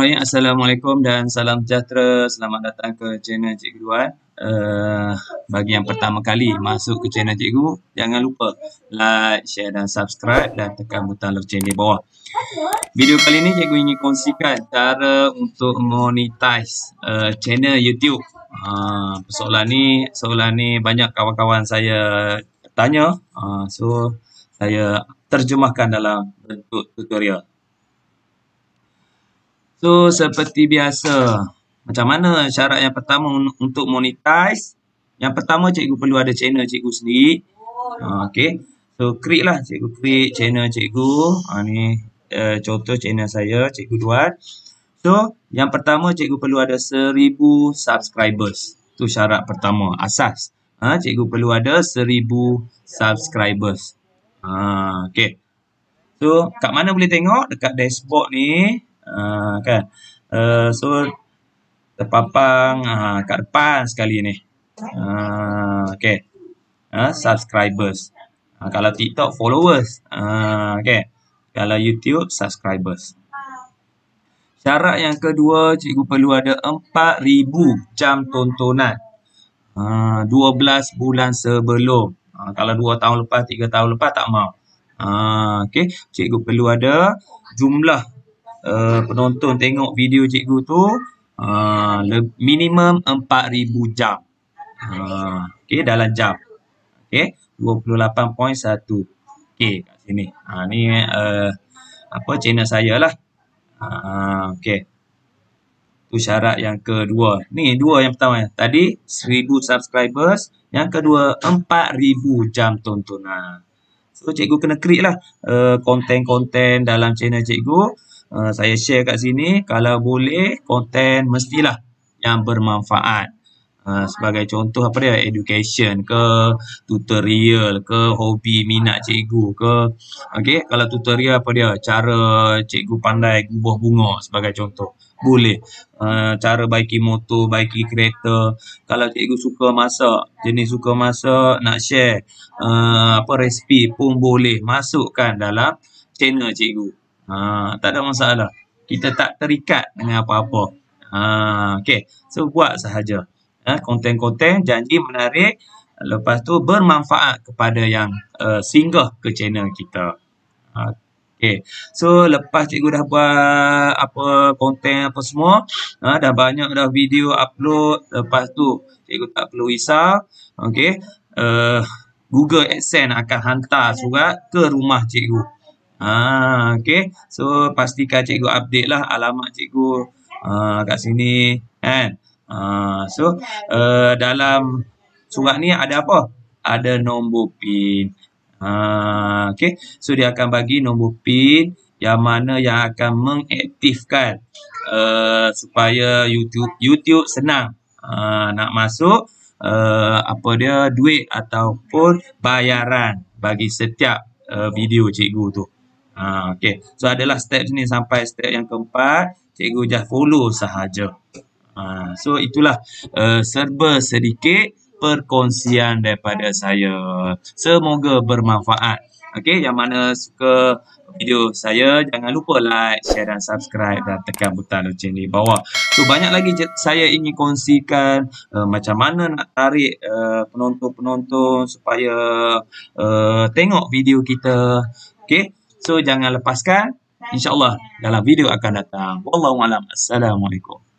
Bismillahirrahmanirrahim. Assalamualaikum dan salam sejahtera. Selamat datang ke channel Cikgu Duan. Uh, eh. eh, bagi yang pertama kali masuk ke channel Cikgu, jangan lupa like, share dan subscribe dan tekan butang lonceng di bawah. Video kali ini Cikgu ingin kongsikan cara untuk monetize uh, channel YouTube. Uh, ha, soalan ni, soalan ni banyak kawan-kawan saya tanya. Uh, so, saya terjemahkan dalam bentuk tutorial. So seperti biasa, macam mana syarat yang pertama untuk monetize? Yang pertama cikgu perlu ada channel cikgu sendiri. Ah, okay. So create lah cikgu create channel cikgu. Ha, ni uh, contoh channel saya cikgu Duan. So yang pertama cikgu perlu ada seribu subscribers. Tu syarat pertama asas. Ha, cikgu perlu ada seribu subscribers. Ha, ah, okay. So kat mana boleh tengok? Dekat dashboard ni. Ah, kan. Uh, so terpapang uh, ah, kat depan sekali ni. Uh, okay. Uh, subscribers. Uh, kalau TikTok followers. Uh, okay. Kalau YouTube subscribers. Syarat yang kedua, cikgu perlu ada 4,000 jam tontonan. Uh, 12 bulan sebelum. Uh, kalau 2 tahun lepas, 3 tahun lepas, tak mau. Uh, okay. Cikgu perlu ada jumlah Eh, penonton tengok video cikgu tu uh, minimum 4000 jam. Uh, okay, dalam jam. Okay, 28.1. Okay, kat sini. Uh, ni uh, apa channel saya lah. Uh, okay. Itu syarat yang kedua. Ni dua yang pertama. Tadi 1000 subscribers. Yang kedua 4000 jam tontonan. So cikgu kena create lah konten-konten uh, dalam channel cikgu. Eh, saya share kat sini kalau boleh konten mestilah yang bermanfaat Uh, sebagai contoh apa dia education ke tutorial ke hobi minat cikgu ke okey kalau tutorial apa dia cara cikgu pandai gubah bunga sebagai contoh boleh uh, cara baiki motor baiki kereta kalau cikgu suka masak jenis suka masak nak share uh, apa resipi pun boleh masukkan dalam channel cikgu Ha, tak ada masalah. Kita tak terikat dengan apa-apa. Ha, okay. So, buat sahaja. Ha, konten-konten, janji menarik. Lepas tu, bermanfaat kepada yang uh, singgah ke channel kita. Ha, okay. So, lepas cikgu dah buat apa konten apa semua. Ha, dah banyak dah video upload. Lepas tu, cikgu tak perlu risau. Okay. Uh, eh, Google AdSense akan hantar surat ke rumah cikgu. Ah, okay. So pastikan cikgu update lah alamat cikgu uh, kat sini kan. Uh, so uh, dalam surat ni ada apa? Ada nombor pin. Uh, ah, okay. So dia akan bagi nombor pin yang mana yang akan mengaktifkan uh, supaya YouTube YouTube senang uh, nak masuk uh, apa dia duit ataupun bayaran bagi setiap uh, video cikgu tu. Ha, okay. So adalah step ni sampai step yang keempat. Cikgu just follow sahaja. Ha, so itulah uh, serba sedikit perkongsian daripada saya. Semoga bermanfaat. Okay. Yang mana suka video saya jangan lupa like share dan subscribe dan tekan butang lonceng di bawah So banyak lagi saya ingin kongsikan uh, macam mana nak tarik eh, penonton-penonton uh, supaya uh, tengok video kita Okay. So jangan lepaskan. InsyaAllah dalam video akan datang. Wallahualam. Assalamualaikum.